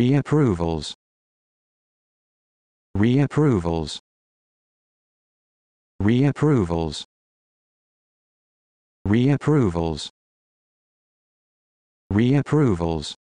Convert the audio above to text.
reapprovals reapprovals reapprovals reapprovals reapprovals